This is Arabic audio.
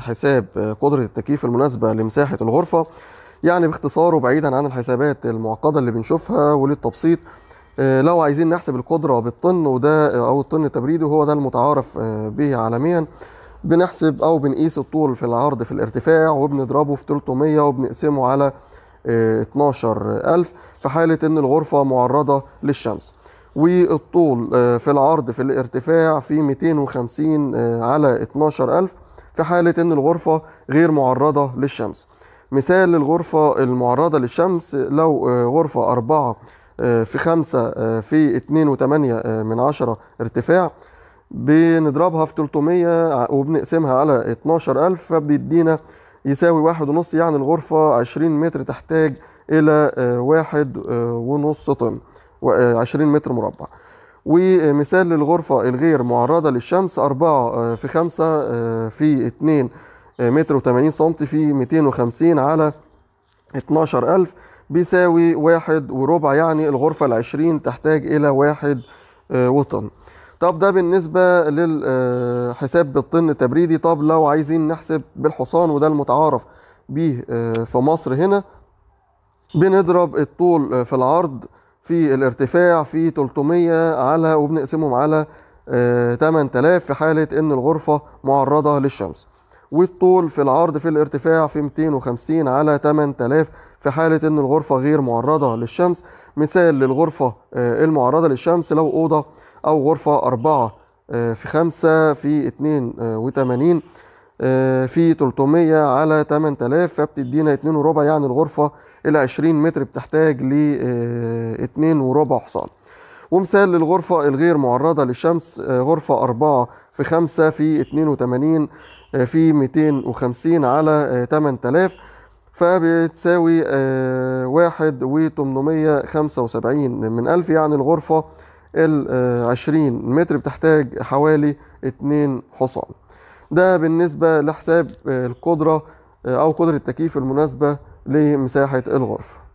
حساب آه، قدرة التكييف المناسبة لمساحة الغرفة يعني باختصار وبعيدا عن الحسابات المعقدة اللي بنشوفها وللتبسيط آه، لو عايزين نحسب القدرة بالطن وده أو الطن التبريدي وهو ده المتعارف آه، به عالميا بنحسب أو بنقيس الطول في العرض في الارتفاع وبنضربه في 300 وبنقسمه على 12000 في حالة إن الغرفة معرضة للشمس والطول في العرض في الارتفاع في 250 على 12000 في حالة إن الغرفة غير معرضة للشمس مثال للغرفة المعرضة للشمس لو آه، غرفة أربعة آه، في خمسة آه، في اتنين وتمانية من عشرة ارتفاع بنضربها في 300 وبنقسمها على 12000 فبيدينا يساوي واحد ونص يعني الغرفة 20 متر تحتاج إلى واحد ونص طن 20 متر مربع ومثال للغرفة الغير معرضة للشمس 4 آه، في 5 آه، في 2 آه، متر و80 سم في 250 على 12000 بيساوي واحد وربع يعني الغرفة العشرين تحتاج إلى واحد وطن طب ده بالنسبة للحساب بالطن التبريدي طب لو عايزين نحسب بالحصان وده المتعارف بيه في مصر هنا بنضرب الطول في العرض في الارتفاع في 300 على وبنقسمهم على 8000 آه، في حالة إن الغرفة معرضة للشمس والطول في العرض في الارتفاع في 250 على 8000 في حالة إن الغرفة غير معرضة للشمس مثال للغرفة آه، المعرضة للشمس لو أوضة أو غرفة 4 آه، في 5 في 82 آه، في 300 على 8000 فبتدينا 2 وربع يعني الغرفة ال 20 متر بتحتاج ل 2 آه، وربع حصان ومثال للغرفة الغير معرضة للشمس آه، غرفة 4 في 5 في 82 في 250 على 8000 فبتساوي 1 و875 من 1000 يعني الغرفة ال 20 متر بتحتاج حوالي 2 حصان ده بالنسبة لحساب القدرة آه، أو قدرة التكييف المناسبة لمساحة الغرفة